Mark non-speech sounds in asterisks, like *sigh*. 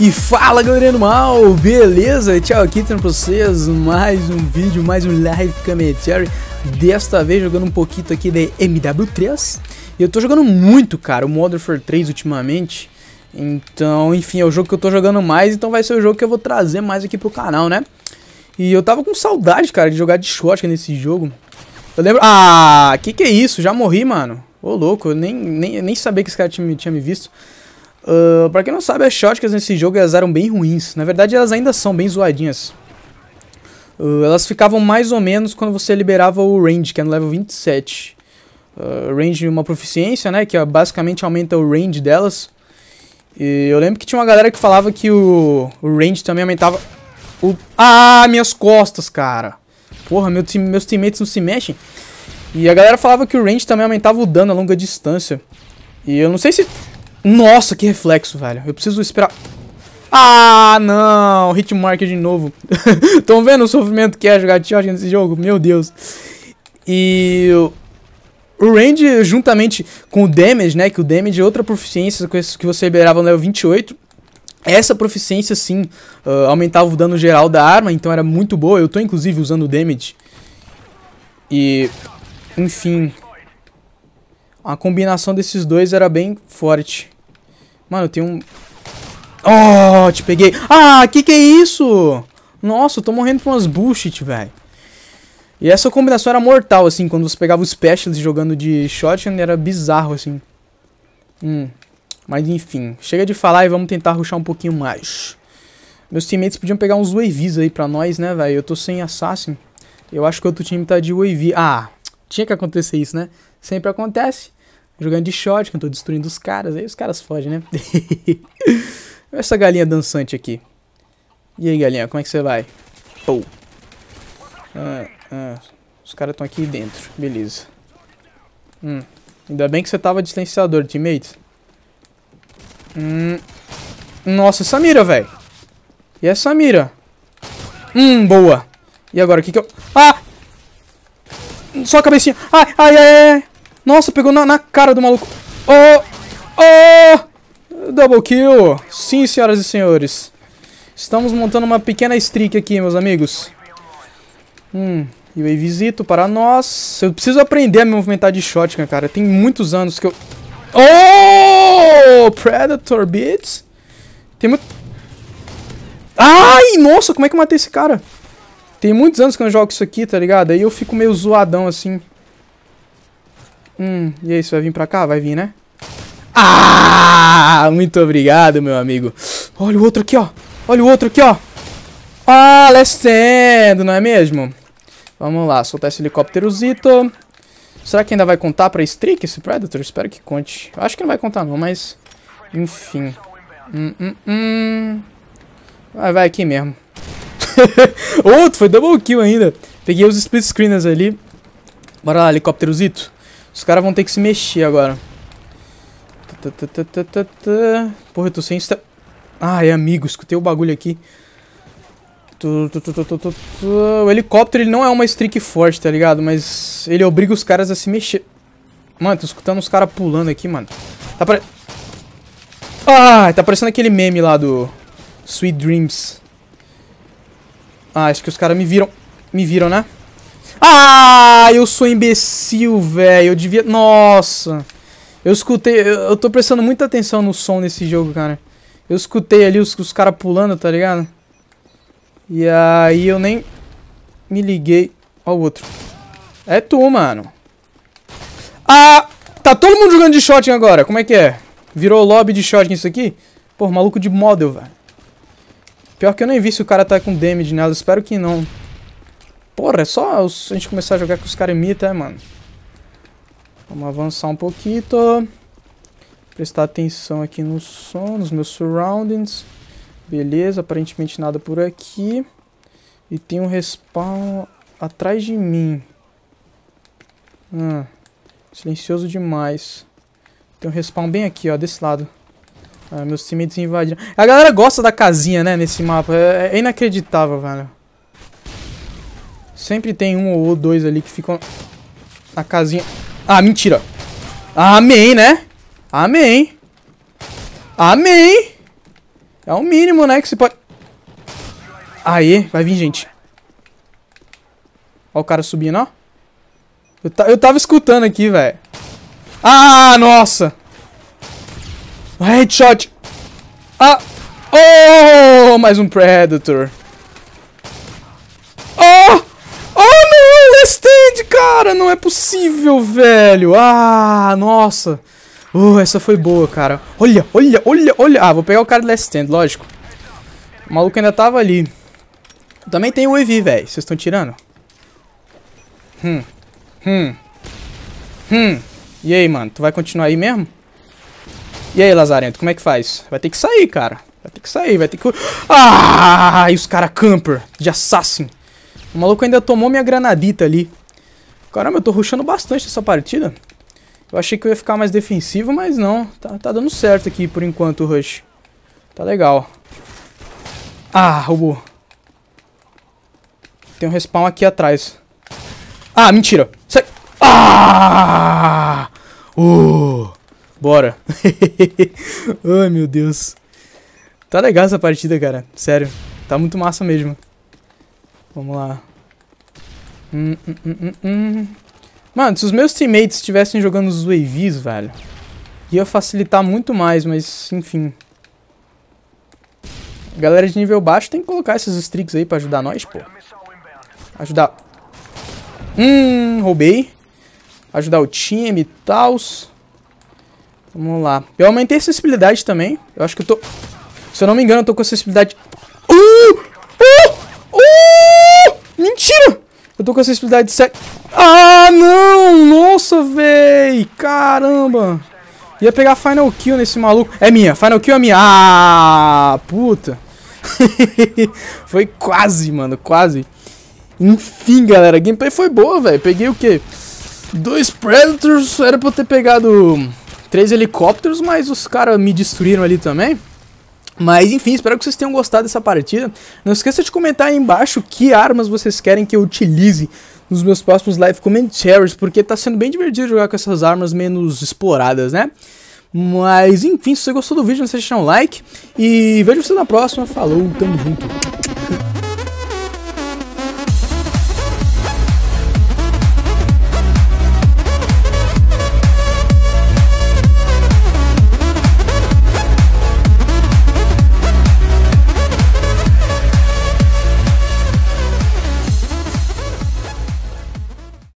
E fala galerinha do mal, beleza? Tchau aqui trazendo pra vocês mais um vídeo, mais um live commentary Desta vez jogando um pouquinho aqui de MW3 E eu tô jogando muito, cara, o Modern Warfare 3 ultimamente então, enfim, é o jogo que eu tô jogando mais, então vai ser o jogo que eu vou trazer mais aqui pro canal, né? E eu tava com saudade, cara, de jogar de shotgun nesse jogo. Eu lembro... Ah, que que é isso? Já morri, mano. Ô, louco, eu nem, nem, nem sabia que esse cara tinha, tinha me visto. Uh, pra quem não sabe, as shotguns nesse jogo elas eram bem ruins. Na verdade, elas ainda são bem zoadinhas. Uh, elas ficavam mais ou menos quando você liberava o range, que é no level 27. Uh, ah, range é uma proficiência, né, que é basicamente aumenta o range delas. E eu lembro que tinha uma galera que falava que o, o range também aumentava... O... Ah, minhas costas, cara. Porra, meu time, meus teammates não se mexem. E a galera falava que o range também aumentava o dano a longa distância. E eu não sei se... Nossa, que reflexo, velho. Eu preciso esperar... Ah, não! Hitmarker de novo. Estão *laughs* vendo o sofrimento que é jogar Tiogen nesse jogo? Meu Deus. E... O range, juntamente com o damage, né? Que o damage é outra proficiência que você liberava no level 28. Essa proficiência, sim, uh, aumentava o dano geral da arma, então era muito boa. Eu tô, inclusive, usando o damage. E, enfim... A combinação desses dois era bem forte. Mano, eu tenho um... Oh, te peguei. Ah, que que é isso? Nossa, eu tô morrendo com umas bullshit, velho. E essa combinação era mortal, assim, quando você pegava os specials jogando de shotgun, era bizarro, assim. Hum. Mas enfim, chega de falar e vamos tentar ruxar um pouquinho mais. Meus teammates podiam pegar uns waves aí pra nós, né, velho? Eu tô sem assassin. Eu acho que outro time tá de wave. Ah, tinha que acontecer isso, né? Sempre acontece. Jogando de shotgun, tô destruindo os caras. Aí os caras fogem, né? *laughs* Essa galinha dançante aqui. E aí, galinha, como é que você vai? Pou. Ah. Ah, os caras estão aqui dentro. Beleza. Hum. Ainda bem que você tava distanciador, teammates. Hum. Nossa, essa mira, velho. E essa mira? Hum, boa. E agora, o que que eu... Ah! Só a cabecinha. Ai, ai, ai, ai. Nossa, pegou na, na cara do maluco. Oh! Oh! Double kill. Sim, senhoras e senhores. Estamos montando uma pequena streak aqui, meus amigos. Hum, e o Avisito para nós. Eu preciso aprender a me movimentar de shotgun, cara. Tem muitos anos que eu... Oh! Predator, Beats. Tem muito... Ai, nossa, como é que eu matei esse cara? Tem muitos anos que eu não jogo isso aqui, tá ligado? Aí eu fico meio zoadão, assim. Hum, e aí, você vai vir pra cá? Vai vir, né? Ah, muito obrigado, meu amigo. Olha o outro aqui, ó. Olha o outro aqui, ó. Ah, Alessandro, não é mesmo? Vamos lá, soltar esse helicópterozito. Será que ainda vai contar pra streak esse Predator? Espero que conte. Eu acho que não vai contar não, mas... Enfim. Hum, hum, hum. Vai, vai aqui mesmo. *laughs* Outro, foi double kill ainda. Peguei os split screeners ali. Bora lá, helicópterozito. Os caras vão ter que se mexer agora. Porra, eu tô sem... Ai, amigo, escutei o bagulho aqui. Tu, tu, tu, o helicóptero ele não é uma streak forte, tá ligado? Mas ele obriga os caras a se mexer. Mano, tô escutando os caras pulando aqui, mano. Tá pare... Ah, tá parecendo aquele meme lá do Sweet Dreams. Ah, acho que os caras me viram. Me viram, né? Ah, eu sou imbecil, velho. Eu devia... Nossa. Eu escutei... Eu tô prestando muita atenção no som desse jogo, cara. Eu escutei ali os, os caras pulando, tá ligado? E aí eu nem me liguei ao outro. É tu, mano. Ah! Tá todo mundo jogando de shotgun agora. Como é que é? Virou lobby de shotgun isso aqui? Pô, maluco de model, velho. Pior que eu nem vi se o cara tá com damage nela. Espero que não. Porra, é só a gente começar a jogar com os caras imita, é, mano. Vamos avançar um pouquinho. Prestar atenção aqui no som, nos meus surroundings. Beleza, aparentemente nada por aqui. E tem um respawn atrás de mim. Ah, silencioso demais. Tem um respawn bem aqui, ó, desse lado. Ah, meus teammates invadiram. A galera gosta da casinha, né, nesse mapa. É, é inacreditável, velho. Sempre tem um ou dois ali que ficam na casinha. Ah, mentira. Amém, né? Amém. Amém. É o mínimo, né, que você pode... Aí, vai vir gente. Ó o cara subindo, ó. Eu, ta... eu tava escutando aqui, velho. Ah, nossa! Headshot! Ah! Oh! Mais um Predator. Oh! Oh, não! É stand, cara! Não é possível, velho! Ah, Nossa! Uh, essa foi boa, cara. Olha, olha, olha, olha. Ah, vou pegar o cara do Last Stand, lógico. O maluco ainda tava ali. Também tem o EV, velho. Vocês estão tirando? Hum. Hum. Hum. E aí, mano? Tu vai continuar aí mesmo? E aí, Lazarento? Como é que faz? Vai ter que sair, cara. Vai ter que sair, vai ter que... Ah! E os cara camper de assassin. O maluco ainda tomou minha granadita ali. Caramba, eu tô rushando bastante essa partida. Eu achei que eu ia ficar mais defensivo, mas não. Tá, tá dando certo aqui por enquanto o rush. Tá legal. Ah, roubou. Tem um respawn aqui atrás. Ah, mentira. Sai. Ah! Uh! Bora. *laughs* Ai, meu Deus. Tá legal essa partida, cara. Sério. Tá muito massa mesmo. Vamos lá. Hum, hum, hum, hum, hum. Mano, se os meus teammates estivessem jogando os waves, velho, ia facilitar muito mais, mas enfim. Galera de nível baixo tem que colocar esses streaks aí pra ajudar nós, pô. Ajudar... Hum, roubei. Ajudar o time e tals. Vamos lá. Eu aumentei a sensibilidade também. Eu acho que eu tô... Se eu não me engano, eu tô com acessibilidade... sensibilidade... Uh! Eu tô com a sensibilidade de 7. Ah, não! Nossa, véi! Caramba! Ia pegar Final Kill nesse maluco. É minha, Final Kill é minha. Ah, puta. *laughs* foi quase, mano, quase. Enfim, galera, a gameplay foi boa, velho. Peguei o quê? Dois Predators, era pra eu ter pegado três helicópteros, mas os caras me destruíram ali também. Mas enfim, espero que vocês tenham gostado dessa partida. Não esqueça de comentar aí embaixo que armas vocês querem que eu utilize nos meus próximos live commentaries, porque tá sendo bem divertido jogar com essas armas menos exploradas, né? Mas enfim, se você gostou do vídeo, não esqueça de deixar um like. E vejo você na próxima. Falou, tamo junto.